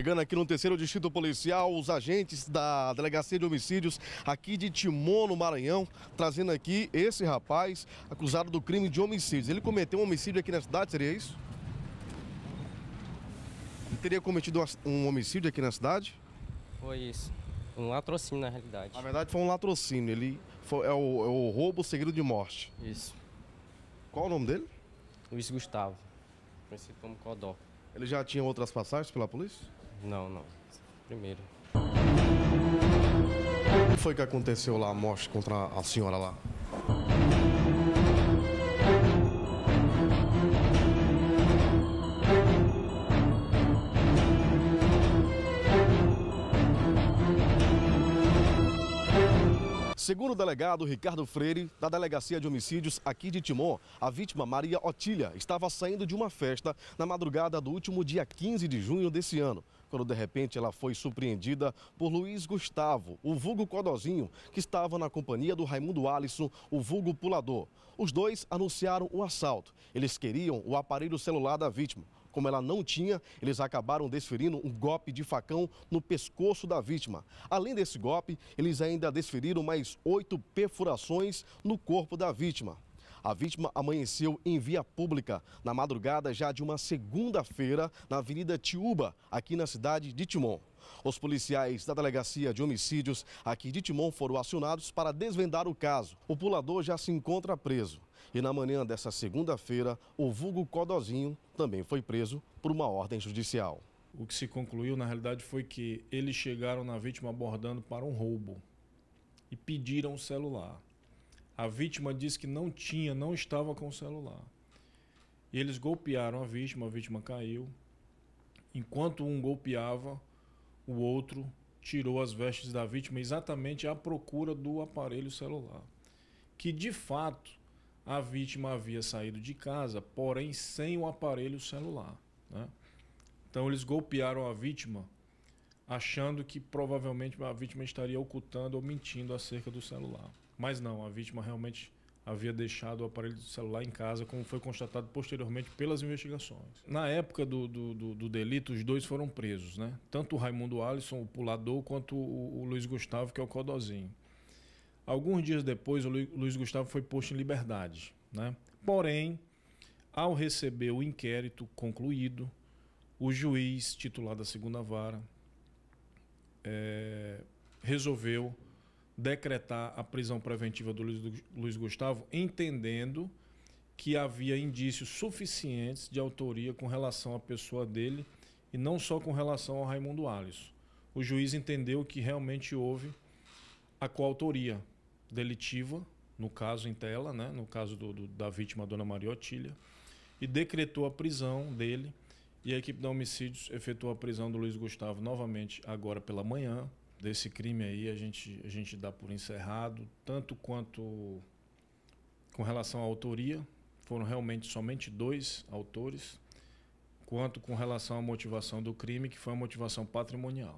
Chegando aqui no terceiro distrito policial, os agentes da Delegacia de Homicídios aqui de Timon, no Maranhão, trazendo aqui esse rapaz acusado do crime de homicídios. Ele cometeu um homicídio aqui na cidade, seria isso? Ele teria cometido um homicídio aqui na cidade? Foi isso. Um latrocínio, na realidade. Na verdade, foi um latrocínio. Ele foi, é, o, é o roubo seguido de morte. Isso. Qual o nome dele? Luiz Gustavo, conhecido como Codó. Ele já tinha outras passagens pela polícia? Não, não. Primeiro. O que foi que aconteceu lá, a morte contra a senhora lá? Segundo o delegado Ricardo Freire, da Delegacia de Homicídios aqui de Timon, a vítima Maria Otília estava saindo de uma festa na madrugada do último dia 15 de junho desse ano, quando de repente ela foi surpreendida por Luiz Gustavo, o vulgo Codozinho, que estava na companhia do Raimundo Alisson, o vulgo Pulador. Os dois anunciaram o assalto. Eles queriam o aparelho celular da vítima como ela não tinha, eles acabaram desferindo um golpe de facão no pescoço da vítima. Além desse golpe, eles ainda desferiram mais oito perfurações no corpo da vítima. A vítima amanheceu em via pública na madrugada já de uma segunda-feira na Avenida Tiúba, aqui na cidade de Timon. Os policiais da Delegacia de Homicídios aqui de Timon foram acionados para desvendar o caso. O pulador já se encontra preso. E na manhã dessa segunda-feira, o vulgo Codozinho também foi preso por uma ordem judicial. O que se concluiu, na realidade, foi que eles chegaram na vítima abordando para um roubo e pediram o celular. A vítima disse que não tinha, não estava com o celular. E eles golpearam a vítima, a vítima caiu. Enquanto um golpeava, o outro tirou as vestes da vítima exatamente à procura do aparelho celular. Que de fato a vítima havia saído de casa, porém sem o aparelho celular. Né? Então eles golpearam a vítima, achando que provavelmente a vítima estaria ocultando ou mentindo acerca do celular. Mas não, a vítima realmente havia deixado o aparelho do celular em casa, como foi constatado posteriormente pelas investigações. Na época do, do, do, do delito, os dois foram presos, né? Tanto o Raimundo Alisson, o pulador, quanto o, o Luiz Gustavo, que é o codozinho. Alguns dias depois, o Luiz Gustavo foi posto em liberdade. Né? Porém, ao receber o inquérito concluído, o juiz titular da segunda vara é, resolveu decretar a prisão preventiva do Luiz Gustavo, entendendo que havia indícios suficientes de autoria com relação à pessoa dele e não só com relação ao Raimundo Alisson. O juiz entendeu que realmente houve a coautoria delitiva, no caso em tela, né? no caso do, do, da vítima, a dona Maria Otília, e decretou a prisão dele. E a equipe da homicídios efetuou a prisão do Luiz Gustavo novamente agora pela manhã. Desse crime aí a gente, a gente dá por encerrado, tanto quanto com relação à autoria, foram realmente somente dois autores, quanto com relação à motivação do crime, que foi a motivação patrimonial.